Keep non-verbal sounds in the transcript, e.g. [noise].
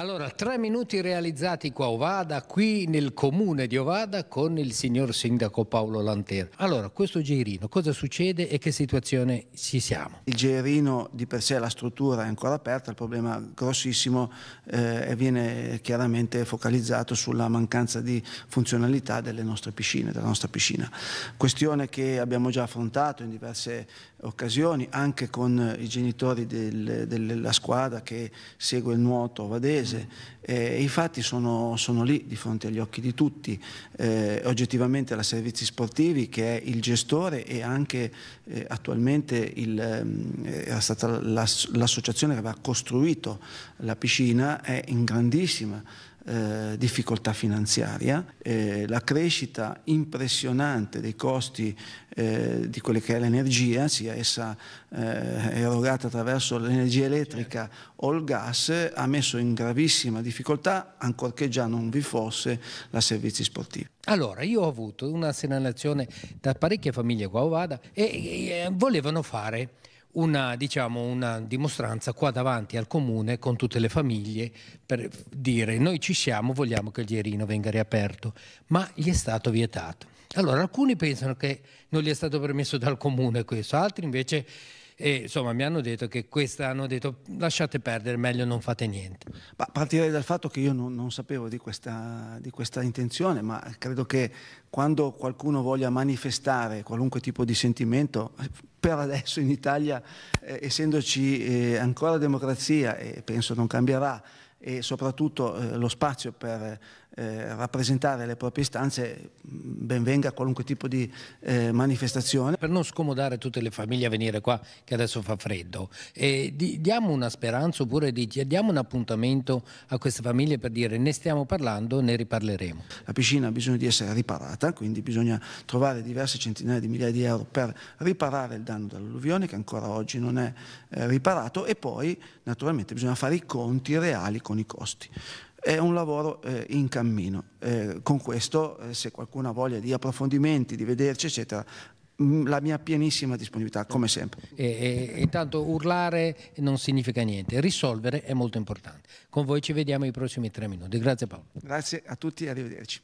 Allora, tre minuti realizzati qua a Ovada, qui nel comune di Ovada con il signor sindaco Paolo Lantera. Allora, questo Gerino, cosa succede e che situazione ci siamo? Il Gerino di per sé la struttura è ancora aperta, il problema grossissimo eh, viene chiaramente focalizzato sulla mancanza di funzionalità delle nostre piscine, della nostra piscina. Questione che abbiamo già affrontato in diverse occasioni, anche con i genitori del, della squadra che segue il nuoto ovadese, paese e i fatti sono, sono, lì di fronte agli occhi di tutti. Eh, oggettivamente la Servizi Sportivi che è il gestore e anche eh, attualmente il, eh, era stata l'associazione che aveva costruito la piscina è in grandissima eh, difficoltà finanziaria, eh, la crescita impressionante dei costi eh, di quella che è l'energia, sia essa eh, erogata attraverso l'energia elettrica o il gas, ha messo in gravissima difficoltà, ancorché già non vi fosse, la servizi sportivi. Allora, io ho avuto una segnalazione da parecchie famiglie qua a Ovada e, e volevano fare una, diciamo, una dimostranza qua davanti al comune con tutte le famiglie per dire noi ci siamo, vogliamo che il Gierino venga riaperto, ma gli è stato vietato. Allora alcuni pensano che non gli è stato permesso dal comune questo, altri invece e insomma mi hanno detto che questa hanno detto lasciate perdere, meglio non fate niente. Ma partirei dal fatto che io non, non sapevo di questa, di questa intenzione, ma credo che quando qualcuno voglia manifestare qualunque tipo di sentimento, [laughs] per adesso in Italia, eh, essendoci eh, ancora democrazia, e penso non cambierà, e soprattutto eh, lo spazio per eh, rappresentare le proprie istanze benvenga qualunque tipo di eh, manifestazione. Per non scomodare tutte le famiglie a venire qua che adesso fa freddo, eh, di, diamo una speranza oppure di, diamo un appuntamento a queste famiglie per dire ne stiamo parlando, ne riparleremo. La piscina ha bisogno di essere riparata, quindi bisogna trovare diverse centinaia di migliaia di euro per riparare il danno dell'alluvione che ancora oggi non è eh, riparato e poi naturalmente bisogna fare i conti reali con i costi è un lavoro eh, in cammino. Eh, con questo, eh, se qualcuno ha voglia di approfondimenti, di vederci, eccetera, la mia pienissima disponibilità, come sempre. E, e, intanto urlare non significa niente, risolvere è molto importante. Con voi ci vediamo nei prossimi tre minuti. Grazie Paolo. Grazie a tutti e arrivederci.